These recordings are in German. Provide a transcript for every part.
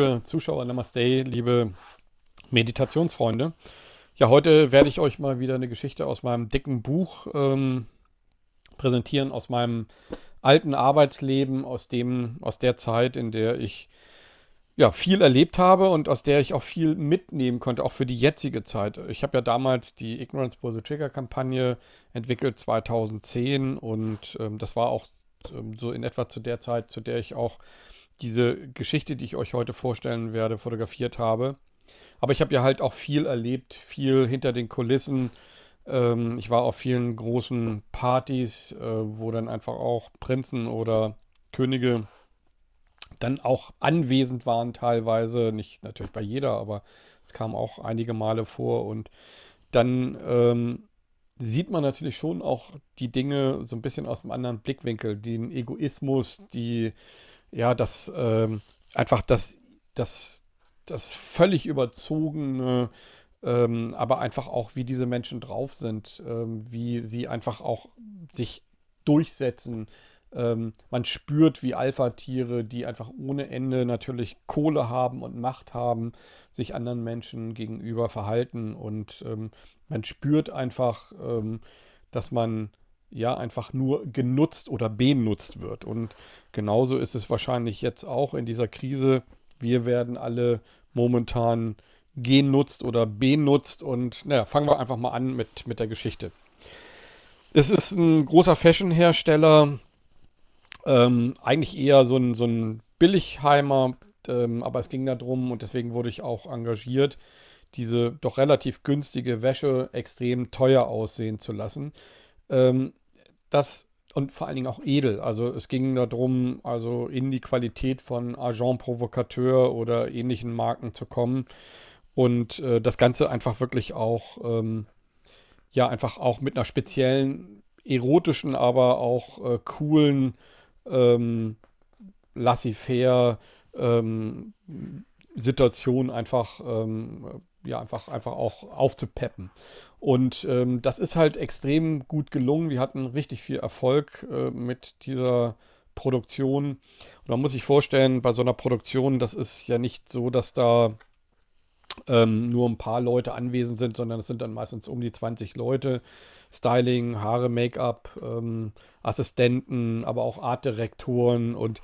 liebe Zuschauer, Namaste, liebe Meditationsfreunde. Ja, heute werde ich euch mal wieder eine Geschichte aus meinem dicken Buch ähm, präsentieren, aus meinem alten Arbeitsleben, aus dem, aus der Zeit, in der ich ja, viel erlebt habe und aus der ich auch viel mitnehmen konnte, auch für die jetzige Zeit. Ich habe ja damals die Ignorance Pose Trigger Kampagne entwickelt, 2010, und ähm, das war auch ähm, so in etwa zu der Zeit, zu der ich auch diese Geschichte, die ich euch heute vorstellen werde, fotografiert habe. Aber ich habe ja halt auch viel erlebt, viel hinter den Kulissen. Ähm, ich war auf vielen großen Partys, äh, wo dann einfach auch Prinzen oder Könige dann auch anwesend waren teilweise. Nicht natürlich bei jeder, aber es kam auch einige Male vor. Und dann ähm, sieht man natürlich schon auch die Dinge so ein bisschen aus einem anderen Blickwinkel, den Egoismus, die ja, das ähm, einfach das, das, das völlig überzogene, ähm, aber einfach auch, wie diese Menschen drauf sind, ähm, wie sie einfach auch sich durchsetzen. Ähm, man spürt, wie Alpha-Tiere, die einfach ohne Ende natürlich Kohle haben und Macht haben, sich anderen Menschen gegenüber verhalten. Und ähm, man spürt einfach, ähm, dass man ja einfach nur genutzt oder benutzt wird. Und genauso ist es wahrscheinlich jetzt auch in dieser Krise. Wir werden alle momentan genutzt oder benutzt. Und naja, fangen wir einfach mal an mit, mit der Geschichte. Es ist ein großer Fashion-Hersteller, ähm, eigentlich eher so ein, so ein Billigheimer, ähm, aber es ging darum und deswegen wurde ich auch engagiert, diese doch relativ günstige Wäsche extrem teuer aussehen zu lassen. Ähm, das und vor allen Dingen auch edel. Also es ging darum, also in die Qualität von Agent Provocateur oder ähnlichen Marken zu kommen und äh, das Ganze einfach wirklich auch, ähm, ja, einfach auch mit einer speziellen, erotischen, aber auch äh, coolen, ähm, laissez ähm, Situation einfach, ähm, ja, einfach, einfach auch aufzupeppen. Und ähm, das ist halt extrem gut gelungen. Wir hatten richtig viel Erfolg äh, mit dieser Produktion. Und man muss sich vorstellen, bei so einer Produktion, das ist ja nicht so, dass da ähm, nur ein paar Leute anwesend sind, sondern es sind dann meistens um die 20 Leute. Styling, Haare, Make-up, ähm, Assistenten, aber auch Artdirektoren und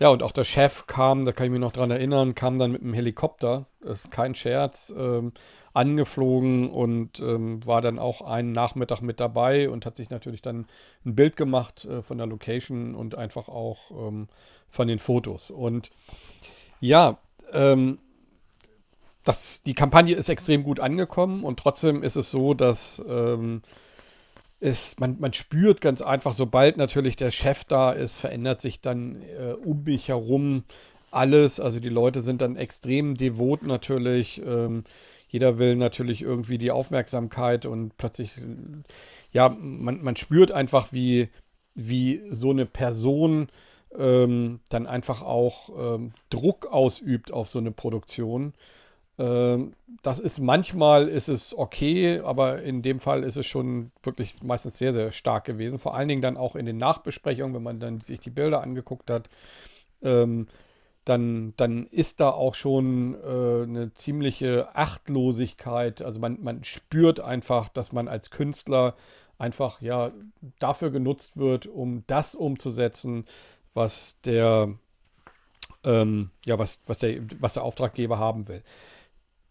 ja, und auch der Chef kam, da kann ich mich noch dran erinnern, kam dann mit dem Helikopter, das ist kein Scherz, ähm, angeflogen und ähm, war dann auch einen Nachmittag mit dabei und hat sich natürlich dann ein Bild gemacht äh, von der Location und einfach auch ähm, von den Fotos. Und ja, ähm, das, die Kampagne ist extrem gut angekommen und trotzdem ist es so, dass ähm, ist, man, man spürt ganz einfach, sobald natürlich der Chef da ist, verändert sich dann äh, um mich herum alles. Also die Leute sind dann extrem devot natürlich. Ähm, jeder will natürlich irgendwie die Aufmerksamkeit und plötzlich, ja, man, man spürt einfach, wie, wie so eine Person ähm, dann einfach auch ähm, Druck ausübt auf so eine Produktion. Ähm, das ist manchmal ist es okay, aber in dem Fall ist es schon wirklich meistens sehr, sehr stark gewesen. Vor allen Dingen dann auch in den Nachbesprechungen, wenn man dann sich die Bilder angeguckt hat, ähm, dann, dann ist da auch schon äh, eine ziemliche Achtlosigkeit. Also man, man spürt einfach, dass man als Künstler einfach ja dafür genutzt wird, um das umzusetzen, was der, ähm, ja, was, was, der, was der Auftraggeber haben will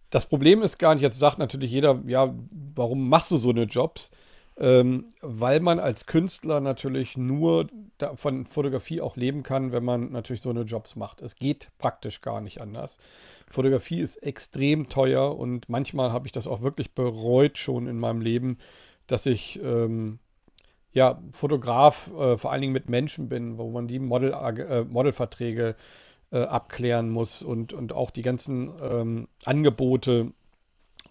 das Problem ist gar nicht, jetzt sagt natürlich jeder, ja, warum machst du so eine Jobs? Ähm, weil man als Künstler natürlich nur von Fotografie auch leben kann, wenn man natürlich so eine Jobs macht. Es geht praktisch gar nicht anders. Fotografie ist extrem teuer und manchmal habe ich das auch wirklich bereut schon in meinem Leben, dass ich ähm, ja Fotograf äh, vor allen Dingen mit Menschen bin, wo man die Model, äh, Modelverträge äh, abklären muss und, und auch die ganzen ähm, Angebote.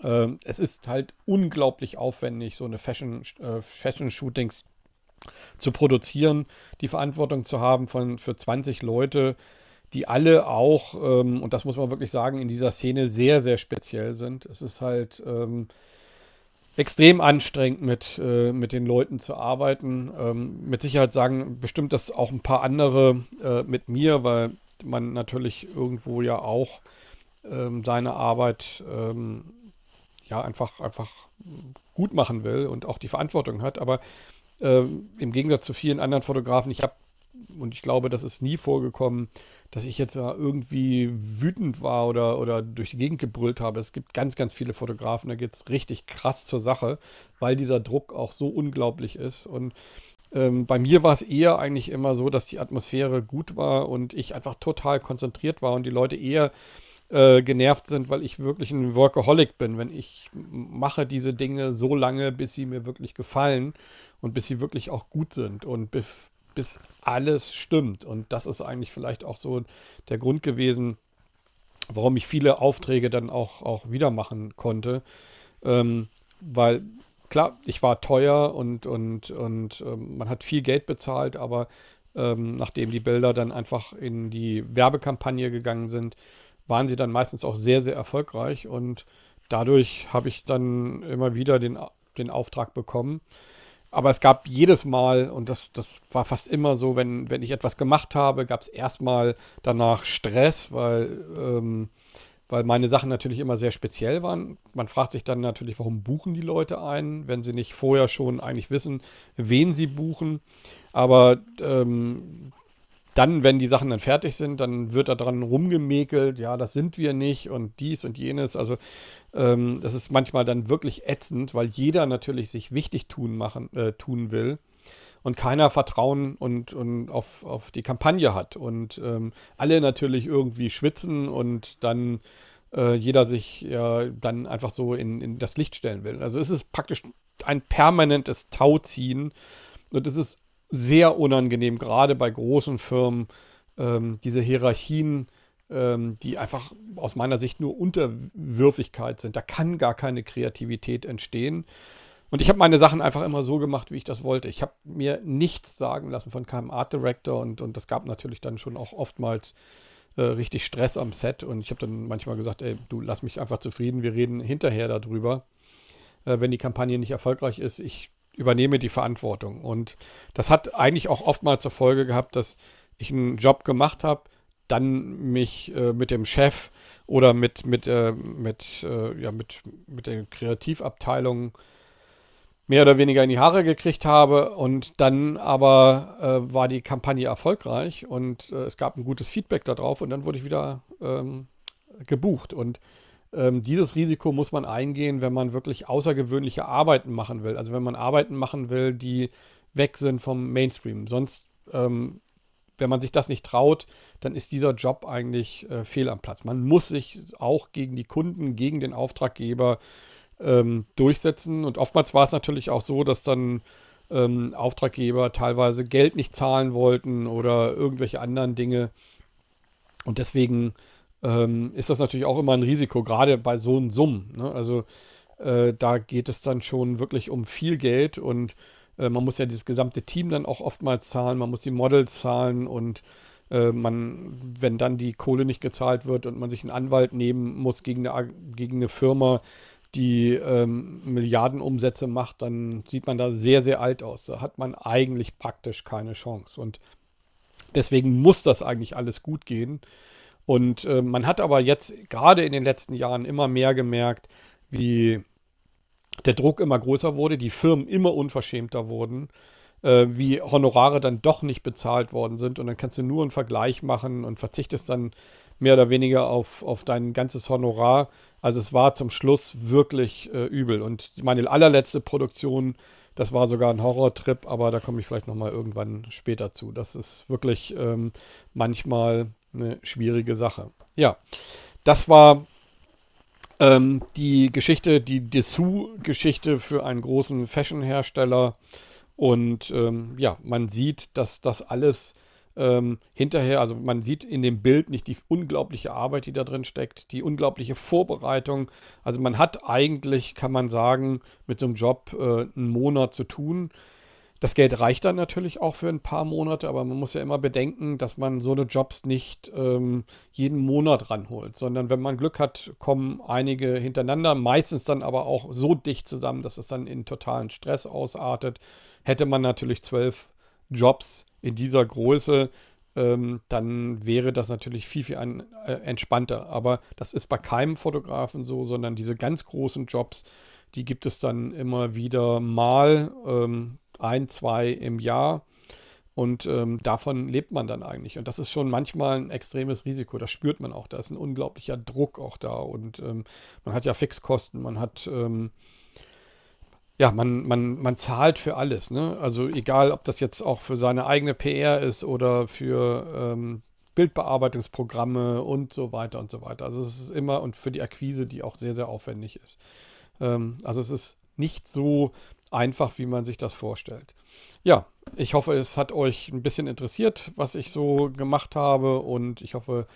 Ähm, es ist halt unglaublich aufwendig, so eine Fashion, äh, Fashion-Shootings zu produzieren, die Verantwortung zu haben von, für 20 Leute, die alle auch, ähm, und das muss man wirklich sagen, in dieser Szene sehr, sehr speziell sind. Es ist halt ähm, extrem anstrengend, mit, äh, mit den Leuten zu arbeiten. Ähm, mit Sicherheit sagen bestimmt das auch ein paar andere äh, mit mir, weil man natürlich irgendwo ja auch ähm, seine Arbeit ähm, ja einfach, einfach gut machen will und auch die Verantwortung hat. Aber ähm, im Gegensatz zu vielen anderen Fotografen, ich habe, und ich glaube, das ist nie vorgekommen, dass ich jetzt irgendwie wütend war oder, oder durch die Gegend gebrüllt habe. Es gibt ganz, ganz viele Fotografen, da geht es richtig krass zur Sache, weil dieser Druck auch so unglaublich ist. Und ähm, bei mir war es eher eigentlich immer so, dass die Atmosphäre gut war und ich einfach total konzentriert war und die Leute eher äh, genervt sind, weil ich wirklich ein Workaholic bin. Wenn ich mache diese Dinge so lange, bis sie mir wirklich gefallen und bis sie wirklich auch gut sind und bis, bis alles stimmt. Und das ist eigentlich vielleicht auch so der Grund gewesen, warum ich viele Aufträge dann auch, auch wieder machen konnte. Ähm, weil klar, ich war teuer und, und, und ähm, man hat viel Geld bezahlt, aber ähm, nachdem die Bilder dann einfach in die Werbekampagne gegangen sind, waren sie dann meistens auch sehr, sehr erfolgreich und dadurch habe ich dann immer wieder den, den Auftrag bekommen. Aber es gab jedes Mal, und das, das war fast immer so, wenn, wenn ich etwas gemacht habe, gab es erstmal danach Stress, weil ähm, weil meine Sachen natürlich immer sehr speziell waren. Man fragt sich dann natürlich, warum buchen die Leute ein, wenn sie nicht vorher schon eigentlich wissen, wen sie buchen. Aber ähm, dann, wenn die Sachen dann fertig sind, dann wird da dran rumgemäkelt, ja, das sind wir nicht und dies und jenes. Also ähm, das ist manchmal dann wirklich ätzend, weil jeder natürlich sich wichtig tun, machen, äh, tun will und keiner Vertrauen und, und auf, auf die Kampagne hat. Und ähm, alle natürlich irgendwie schwitzen und dann äh, jeder sich äh, dann einfach so in, in das Licht stellen will. Also es ist praktisch ein permanentes Tauziehen und es ist sehr unangenehm, gerade bei großen Firmen, ähm, diese Hierarchien, ähm, die einfach aus meiner Sicht nur Unterwürfigkeit sind. Da kann gar keine Kreativität entstehen. Und ich habe meine Sachen einfach immer so gemacht, wie ich das wollte. Ich habe mir nichts sagen lassen von keinem Art Director und, und das gab natürlich dann schon auch oftmals äh, richtig Stress am Set. Und ich habe dann manchmal gesagt, ey, du lass mich einfach zufrieden, wir reden hinterher darüber. Äh, wenn die Kampagne nicht erfolgreich ist, ich übernehme die Verantwortung. Und das hat eigentlich auch oftmals zur Folge gehabt, dass ich einen Job gemacht habe, dann mich äh, mit dem Chef oder mit, mit, äh, mit, äh, ja, mit, mit der Kreativabteilung äh, mehr oder weniger in die Haare gekriegt habe. Und dann aber äh, war die Kampagne erfolgreich und äh, es gab ein gutes Feedback darauf und dann wurde ich wieder ähm, gebucht. Und ähm, dieses Risiko muss man eingehen, wenn man wirklich außergewöhnliche Arbeiten machen will. Also wenn man Arbeiten machen will, die weg sind vom Mainstream. Sonst, ähm, wenn man sich das nicht traut, dann ist dieser Job eigentlich äh, fehl am Platz. Man muss sich auch gegen die Kunden, gegen den Auftraggeber ähm, durchsetzen. Und oftmals war es natürlich auch so, dass dann ähm, Auftraggeber teilweise Geld nicht zahlen wollten oder irgendwelche anderen Dinge. Und deswegen ähm, ist das natürlich auch immer ein Risiko, gerade bei so einem Summen. Ne? Also äh, da geht es dann schon wirklich um viel Geld und äh, man muss ja das gesamte Team dann auch oftmals zahlen, man muss die Models zahlen und äh, man, wenn dann die Kohle nicht gezahlt wird und man sich einen Anwalt nehmen muss gegen eine, gegen eine Firma, die ähm, Milliardenumsätze macht, dann sieht man da sehr, sehr alt aus. Da hat man eigentlich praktisch keine Chance. Und deswegen muss das eigentlich alles gut gehen. Und äh, man hat aber jetzt gerade in den letzten Jahren immer mehr gemerkt, wie der Druck immer größer wurde, die Firmen immer unverschämter wurden, äh, wie Honorare dann doch nicht bezahlt worden sind. Und dann kannst du nur einen Vergleich machen und verzichtest dann mehr oder weniger auf, auf dein ganzes Honorar, also es war zum Schluss wirklich äh, übel. Und meine allerletzte Produktion, das war sogar ein Horrortrip, aber da komme ich vielleicht nochmal irgendwann später zu. Das ist wirklich ähm, manchmal eine schwierige Sache. Ja, das war ähm, die Geschichte, die Dessous-Geschichte für einen großen Fashion-Hersteller. Und ähm, ja, man sieht, dass das alles ähm, hinterher, also man sieht in dem Bild nicht die unglaubliche Arbeit, die da drin steckt, die unglaubliche Vorbereitung. Also man hat eigentlich, kann man sagen, mit so einem Job äh, einen Monat zu tun. Das Geld reicht dann natürlich auch für ein paar Monate, aber man muss ja immer bedenken, dass man so eine Jobs nicht ähm, jeden Monat ranholt, sondern wenn man Glück hat, kommen einige hintereinander, meistens dann aber auch so dicht zusammen, dass es dann in totalen Stress ausartet. Hätte man natürlich zwölf Jobs in dieser Größe, ähm, dann wäre das natürlich viel, viel ein, äh, entspannter. Aber das ist bei keinem Fotografen so, sondern diese ganz großen Jobs, die gibt es dann immer wieder mal ähm, ein, zwei im Jahr. Und ähm, davon lebt man dann eigentlich. Und das ist schon manchmal ein extremes Risiko. Das spürt man auch. Da ist ein unglaublicher Druck auch da. Und ähm, man hat ja Fixkosten, man hat ähm, ja, man, man, man zahlt für alles. Ne? Also egal, ob das jetzt auch für seine eigene PR ist oder für ähm, Bildbearbeitungsprogramme und so weiter und so weiter. Also es ist immer und für die Akquise, die auch sehr, sehr aufwendig ist. Ähm, also es ist nicht so einfach, wie man sich das vorstellt. Ja, ich hoffe, es hat euch ein bisschen interessiert, was ich so gemacht habe und ich hoffe,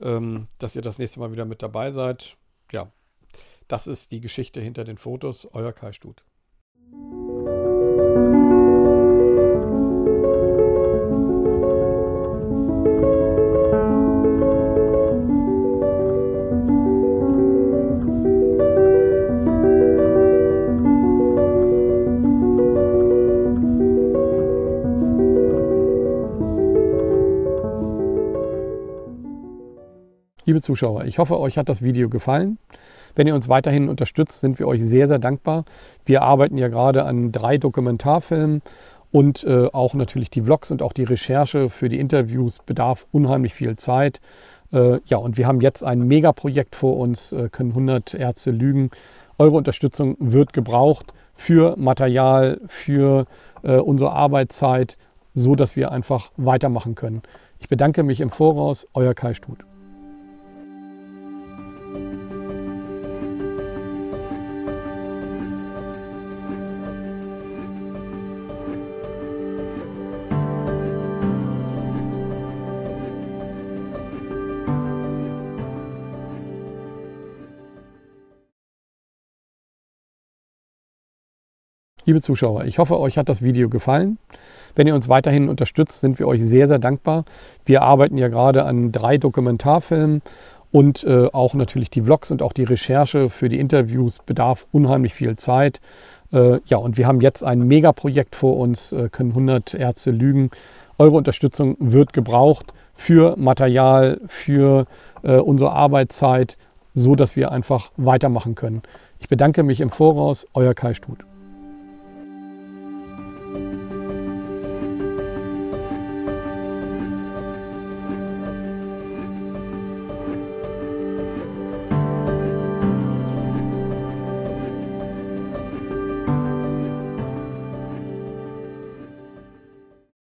ähm, dass ihr das nächste Mal wieder mit dabei seid. Ja, das ist die Geschichte hinter den Fotos. Euer Kai Stut. Liebe Zuschauer, ich hoffe, euch hat das Video gefallen. Wenn ihr uns weiterhin unterstützt, sind wir euch sehr, sehr dankbar. Wir arbeiten ja gerade an drei Dokumentarfilmen und äh, auch natürlich die Vlogs und auch die Recherche für die Interviews bedarf unheimlich viel Zeit. Äh, ja, und wir haben jetzt ein Megaprojekt vor uns, äh, können 100 Ärzte lügen. Eure Unterstützung wird gebraucht für Material, für äh, unsere Arbeitszeit, so dass wir einfach weitermachen können. Ich bedanke mich im Voraus, euer Kai Stuth. Liebe Zuschauer, ich hoffe, euch hat das Video gefallen. Wenn ihr uns weiterhin unterstützt, sind wir euch sehr, sehr dankbar. Wir arbeiten ja gerade an drei Dokumentarfilmen und äh, auch natürlich die Vlogs und auch die Recherche für die Interviews bedarf unheimlich viel Zeit. Äh, ja, und wir haben jetzt ein Megaprojekt vor uns, äh, können 100 Ärzte lügen. Eure Unterstützung wird gebraucht für Material, für äh, unsere Arbeitszeit, so dass wir einfach weitermachen können. Ich bedanke mich im Voraus, euer Kai Stuth.